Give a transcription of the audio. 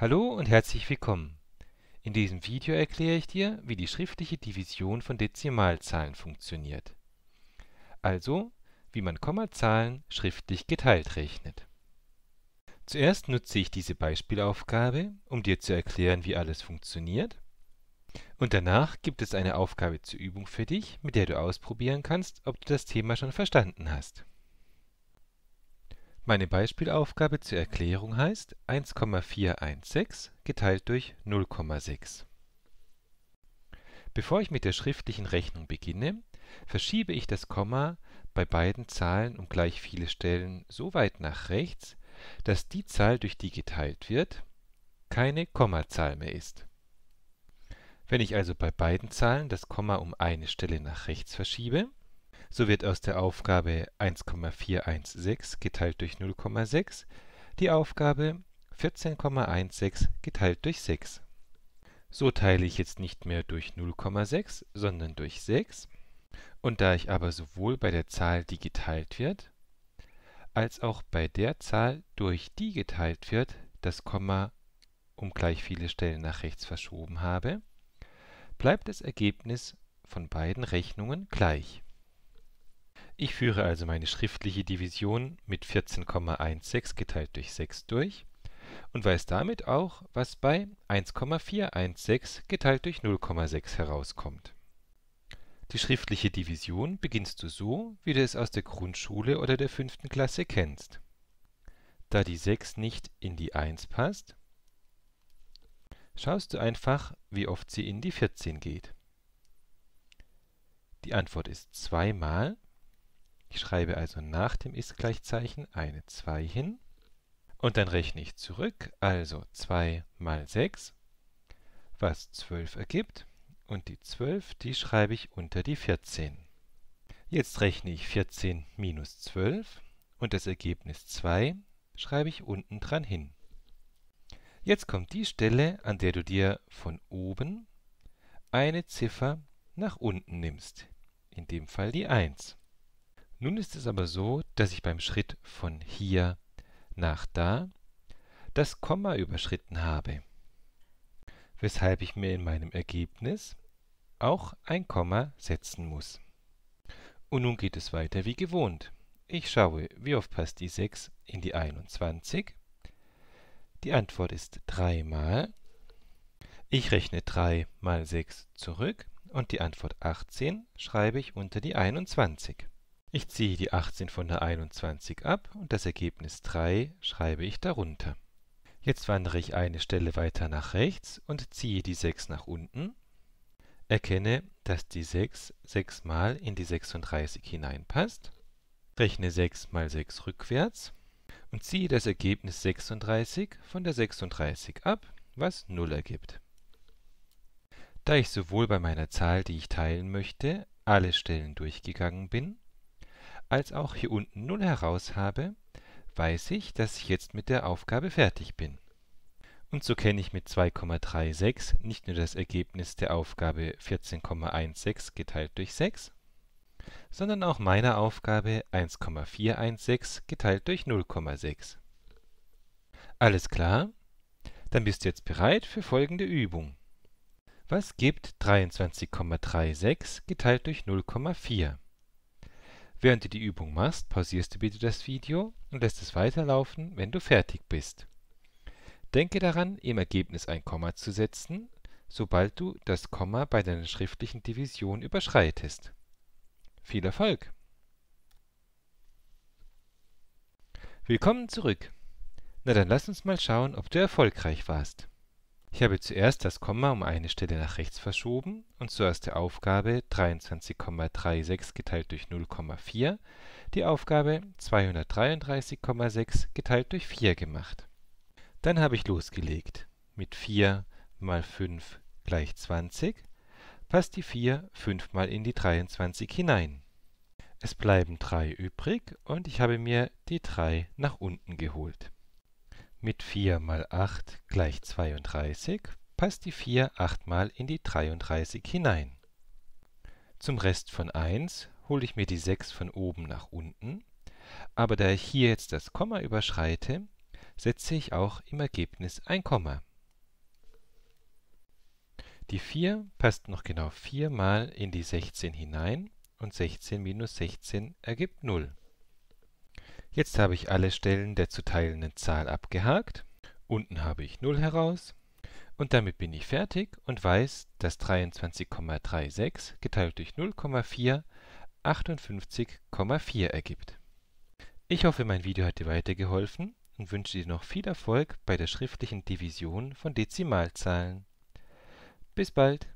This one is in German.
Hallo und herzlich willkommen. In diesem Video erkläre ich dir, wie die schriftliche Division von Dezimalzahlen funktioniert. Also, wie man Kommazahlen schriftlich geteilt rechnet. Zuerst nutze ich diese Beispielaufgabe, um dir zu erklären, wie alles funktioniert. Und danach gibt es eine Aufgabe zur Übung für dich, mit der du ausprobieren kannst, ob du das Thema schon verstanden hast. Meine Beispielaufgabe zur Erklärung heißt 1,416 geteilt durch 0,6. Bevor ich mit der schriftlichen Rechnung beginne, verschiebe ich das Komma bei beiden Zahlen um gleich viele Stellen so weit nach rechts, dass die Zahl, durch die geteilt wird, keine Kommazahl mehr ist. Wenn ich also bei beiden Zahlen das Komma um eine Stelle nach rechts verschiebe, so wird aus der Aufgabe 1,416 geteilt durch 0,6 die Aufgabe 14,16 geteilt durch 6. So teile ich jetzt nicht mehr durch 0,6, sondern durch 6. Und da ich aber sowohl bei der Zahl, die geteilt wird, als auch bei der Zahl, durch die geteilt wird, das Komma um gleich viele Stellen nach rechts verschoben habe, bleibt das Ergebnis von beiden Rechnungen gleich. Ich führe also meine schriftliche Division mit 14,16 geteilt durch 6 durch und weiß damit auch, was bei 1,416 geteilt durch 0,6 herauskommt. Die schriftliche Division beginnst du so, wie du es aus der Grundschule oder der 5. Klasse kennst. Da die 6 nicht in die 1 passt, schaust du einfach, wie oft sie in die 14 geht. Die Antwort ist 2 zweimal ich schreibe also nach dem Ist-Gleichzeichen eine 2 hin und dann rechne ich zurück, also 2 mal 6, was 12 ergibt und die 12, die schreibe ich unter die 14. Jetzt rechne ich 14 minus 12 und das Ergebnis 2 schreibe ich unten dran hin. Jetzt kommt die Stelle, an der du dir von oben eine Ziffer nach unten nimmst, in dem Fall die 1. Nun ist es aber so, dass ich beim Schritt von hier nach da das Komma überschritten habe, weshalb ich mir in meinem Ergebnis auch ein Komma setzen muss. Und nun geht es weiter wie gewohnt. Ich schaue, wie oft passt die 6 in die 21? Die Antwort ist 3 mal. Ich rechne 3 mal 6 zurück und die Antwort 18 schreibe ich unter die 21. Ich ziehe die 18 von der 21 ab und das Ergebnis 3 schreibe ich darunter. Jetzt wandere ich eine Stelle weiter nach rechts und ziehe die 6 nach unten. Erkenne, dass die 6 6 mal in die 36 hineinpasst. Rechne 6 mal 6 rückwärts und ziehe das Ergebnis 36 von der 36 ab, was 0 ergibt. Da ich sowohl bei meiner Zahl, die ich teilen möchte, alle Stellen durchgegangen bin, als auch hier unten 0 heraus habe, weiß ich, dass ich jetzt mit der Aufgabe fertig bin. Und so kenne ich mit 2,36 nicht nur das Ergebnis der Aufgabe 14,16 geteilt durch 6, sondern auch meiner Aufgabe 1,416 geteilt durch 0,6. Alles klar? Dann bist du jetzt bereit für folgende Übung. Was gibt 23,36 geteilt durch 0,4? Während du die Übung machst, pausierst du bitte das Video und lässt es weiterlaufen, wenn du fertig bist. Denke daran, im Ergebnis ein Komma zu setzen, sobald du das Komma bei deiner schriftlichen Division überschreitest. Viel Erfolg! Willkommen zurück! Na dann lass uns mal schauen, ob du erfolgreich warst. Ich habe zuerst das Komma um eine Stelle nach rechts verschoben und so aus der Aufgabe 23,36 geteilt durch 0,4 die Aufgabe 233,6 geteilt durch 4 gemacht. Dann habe ich losgelegt. Mit 4 mal 5 gleich 20 passt die 4 fünfmal in die 23 hinein. Es bleiben 3 übrig und ich habe mir die 3 nach unten geholt mit 4 mal 8 gleich 32 passt die 4 achtmal in die 33 hinein. Zum Rest von 1 hole ich mir die 6 von oben nach unten, aber da ich hier jetzt das Komma überschreite, setze ich auch im Ergebnis ein Komma. Die 4 passt noch genau 4 mal in die 16 hinein und 16 minus 16 ergibt 0. Jetzt habe ich alle Stellen der zu teilenden Zahl abgehakt. Unten habe ich 0 heraus. Und damit bin ich fertig und weiß, dass 23,36 geteilt durch 0,4 58,4 ergibt. Ich hoffe, mein Video hat dir weitergeholfen und wünsche dir noch viel Erfolg bei der schriftlichen Division von Dezimalzahlen. Bis bald!